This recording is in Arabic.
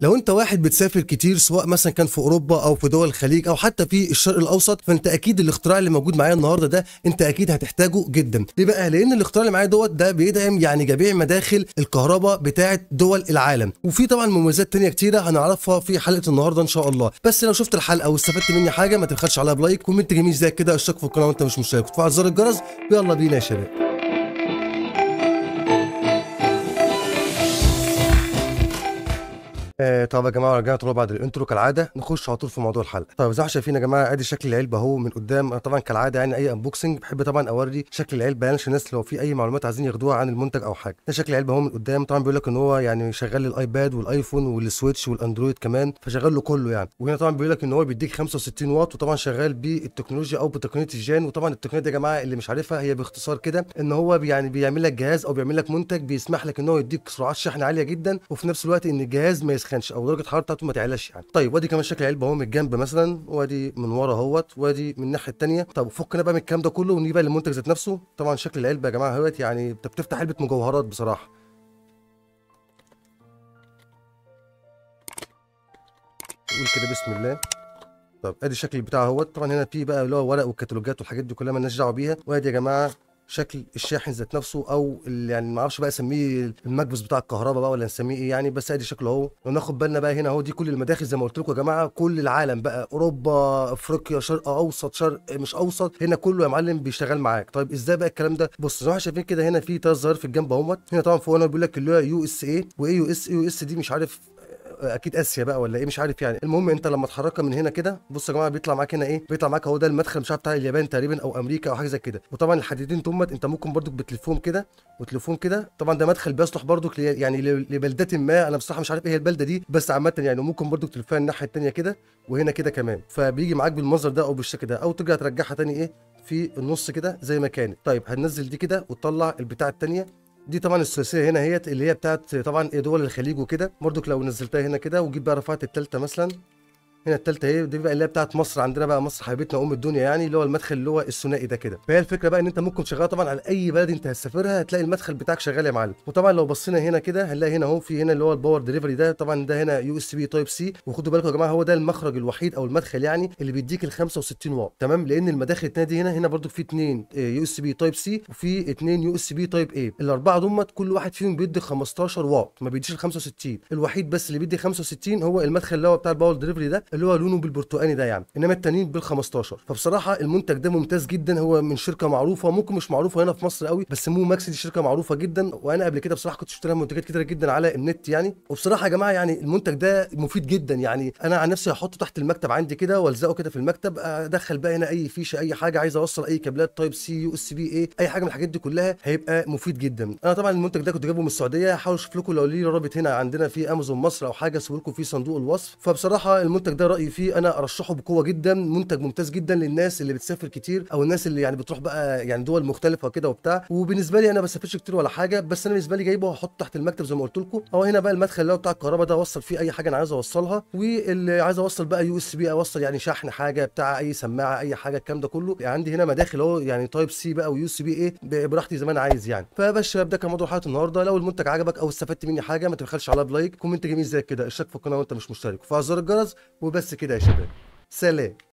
لو انت واحد بتسافر كتير سواء مثلا كان في اوروبا او في دول الخليج او حتى في الشرق الاوسط فانت اكيد الاختراع اللي موجود معايا النهارده ده انت اكيد هتحتاجه جدا ليه بقى لان الاختراع اللي معايا دوت ده بيدعم يعني جميع مداخل الكهرباء بتاعه دول العالم وفي طبعا مميزات تانية كتيره هنعرفها في حلقه النهارده ان شاء الله بس لو شفت الحلقه واستفدت مني حاجه ما تبخلش عليها بلايك كومنت جميل زي كده اشترك في القناه وانت مش مشترك وتفعل زر الجرس يلا بينا يا شباب آه طب يا جماعه رجعنا طلوع بعد الانترو كالعاده نخش على طول في موضوع الحلقه طب زي ما شايفين يا جماعه ادي شكل العلبه اهو من قدام طبعا كالعاده يعني اي انبوكسنج بحب طبعا اوري شكل العلبه علشان يعني الناس لو في اي معلومات عايزين ياخدوها عن المنتج او حاجه ده شكل العلبه اهو من قدام طبعا بيقول لك ان هو يعني شغال للايباد والايفون والسويتش والاندرويد كمان فشغال له كله يعني وهنا طبعا بيقول لك ان هو بيديك 65 واط وطبعا شغال بالتكنولوجيا او بتقنيه الجان وطبعا التقنيه دي يا جماعه اللي مش عارفها هي باختصار كده ان هو يعني بيعمل لك جهاز او بيعمل لك منتج بيسمح لك ان هو يديك سرعات شحن عاليه جدا وفي نفس الوقت ان الجهاز ما تسخنش او درجه الحراره بتاعته ما تعلاش يعني طيب وادي كمان شكل العلبه اهو من الجنب مثلا وادي من ورا اهوت وادي من الناحيه الثانيه طب فكنا بقى من الكلام ده كله ونيجي بقى للمنتج ذات نفسه طبعا شكل العلبه يا جماعه اهوت يعني انت بتفتح علبه مجوهرات بصراحه نقول كده بسم الله طب ادي الشكل بتاعه اهوت طبعا هنا في بقى اللي هو ورق والكتالوجات والحاجات دي كلها مالناش دعوه بيها وادي يا جماعه شكل الشاحن ذات نفسه او يعني ما اعرفش بقى اسميه المكبس بتاع الكهرباء بقى ولا نسميه ايه يعني بس ادي شكله اهو وناخد بالنا بقى هنا اهو دي كل المداخل زي ما قلت لكم يا جماعه كل العالم بقى اوروبا افريقيا شرق اوسط شرق مش اوسط هنا كله يا معلم بيشتغل معاك طيب ازاي بقى الكلام ده بص زي ما احنا شايفين كده هنا في ثلاث ظواهر في الجنب اهوت هنا طبعا فوق هنا بيقول لك اللي هو يو اس اي وايه يو اس إيه، يو اس دي مش عارف اكيد اسيا بقى ولا ايه مش عارف يعني المهم انت لما تحركها من هنا كده بص يا جماعه بيطلع معاك هنا ايه بيطلع معاك اهو ده المدخل مش عارف بتاع اليابان تقريبا او امريكا او حاجه زي كده وطبعا الحديدين دول انت ممكن برضك بتلفهم كده وتلفهم كده طبعا ده مدخل بيصلح برضك يعني لبلده ما انا بصراحه مش عارف ايه هي البلده دي بس عامه يعني ممكن برضك تلفها الناحيه الثانيه كده وهنا كده كمان فبيجي معاك بالمنظر ده او بالشكل ده او ترجع ترجعها تاني ايه في النص كده زي ما كانت طيب هننزل دي كده وتطلع البتاع الثانيه دي طبعا الثلاثيه هنا هي اللي هي بتاعت طبعا إيه دول الخليج وكده برضك لو نزلتها هنا كده وجيت بقى رفعت الثالثه مثلا هنا الثالثه اهي دي بقى اللي هي بتاعت مصر عندنا بقى مصر حبيبتنا ام الدنيا يعني اللي هو المدخل اللي هو الثنائي ده كده فهي الفكره بقى ان انت ممكن تشغلها طبعا على اي بلد انت هتسافرها هتلاقي المدخل بتاعك شغال يا معلم وطبعا لو بصينا هنا كده هنلاقي هنا اهو في هنا اللي هو الباور دليفري ده طبعا ده هنا يو اس بي تايب سي وخدوا بالكم يا جماعه هو ده المخرج الوحيد او المدخل يعني اللي بيديك ال 65 واط تمام لان المداخل الثانيه دي هنا هنا برده في اثنين يو اس بي تايب سي وفي اثنين يو اس بي تايب اي الاربعه دول كل واحد فيهم بيدي 15 واط ما بيديش ال 65 الوحيد بس اللي بيدي 65 هو المدخل اللي هو بتاع الباور دليفري ده اللي هو لونه بالبرتقاني ده يعني انما التانيين بال15 فبصراحه المنتج ده ممتاز جدا هو من شركه معروفه ممكن مش معروفه هنا في مصر قوي بس مو ماكس دي شركه معروفه جدا وانا قبل كده بصراحه كنت اشتريها منتجات كتيره جدا على النت يعني وبصراحه يا جماعه يعني المنتج ده مفيد جدا يعني انا عن نفسي هحطه تحت المكتب عندي كده والزقه كده في المكتب ادخل بقى هنا اي فيشه اي حاجه عايز اوصل اي كابلات تايب سي يو اس بي اي اي حاجه من الحاجات دي كلها هيبقى مفيد جدا انا طبعا المنتج ده كنت جايبه من السعوديه هحاول اشوف لكم لو ليه رابط هنا عندنا في امازون مصر او حاجه اسيب لكم في صندوق الوصف فبصراحه المنتج ده ده رايي فيه انا ارشحه بقوه جدا منتج ممتاز جدا للناس اللي بتسافر كتير او الناس اللي يعني بتروح بقى يعني دول مختلفه وكده وبتاع وبالنسبه لي انا ما بسافرش كتير ولا حاجه بس انا بالنسبه لي جايبه وهحطه تحت المكتب زي ما قلت لكم هو هنا بقى المدخل اللي هو بتاع الكهرباء ده اوصل فيه اي حاجه انا عايز اوصلها واللي عايز اوصل بقى يو اس بي اوصل يعني شحن حاجه بتاع اي سماعه اي حاجه الكلام ده كله يعني عندي هنا مداخل اهو يعني تايب سي بقى ويو اس بي ايه براحتي زي ما انا عايز يعني فبالشباب ده كان موضوع حلقه النهارده لو المنتج عجبك او استفدت مني حاجه ما تبخلش عليها بلايك كومنت جميل زي كده اشترك في القناه وانت مش مشترك فعل زر الجرس وب burada yaşadı. Sally